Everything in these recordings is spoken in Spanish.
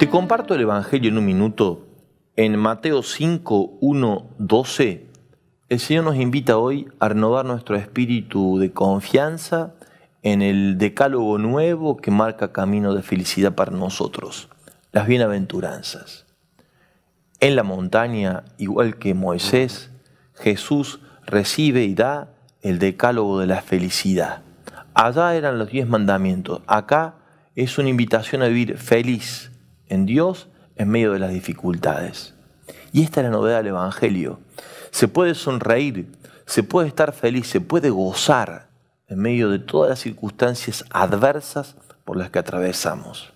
Te comparto el Evangelio en un minuto. En Mateo 5, 1, 12, el Señor nos invita hoy a renovar nuestro espíritu de confianza en el decálogo nuevo que marca camino de felicidad para nosotros, las bienaventuranzas. En la montaña, igual que Moisés, Jesús recibe y da el decálogo de la felicidad. Allá eran los diez mandamientos, acá es una invitación a vivir feliz, en Dios en medio de las dificultades. Y esta es la novedad del Evangelio. Se puede sonreír, se puede estar feliz, se puede gozar en medio de todas las circunstancias adversas por las que atravesamos.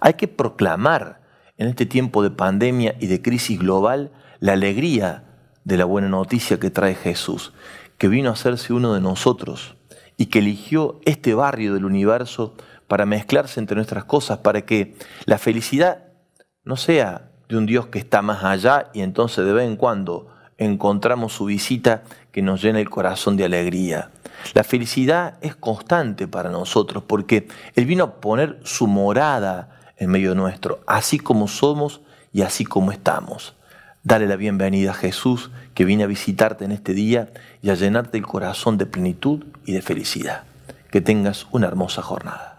Hay que proclamar en este tiempo de pandemia y de crisis global la alegría de la buena noticia que trae Jesús, que vino a hacerse uno de nosotros y que eligió este barrio del universo para mezclarse entre nuestras cosas, para que la felicidad no sea de un Dios que está más allá y entonces de vez en cuando encontramos su visita que nos llena el corazón de alegría. La felicidad es constante para nosotros porque Él vino a poner su morada en medio nuestro, así como somos y así como estamos. Dale la bienvenida a Jesús que viene a visitarte en este día y a llenarte el corazón de plenitud y de felicidad. Que tengas una hermosa jornada.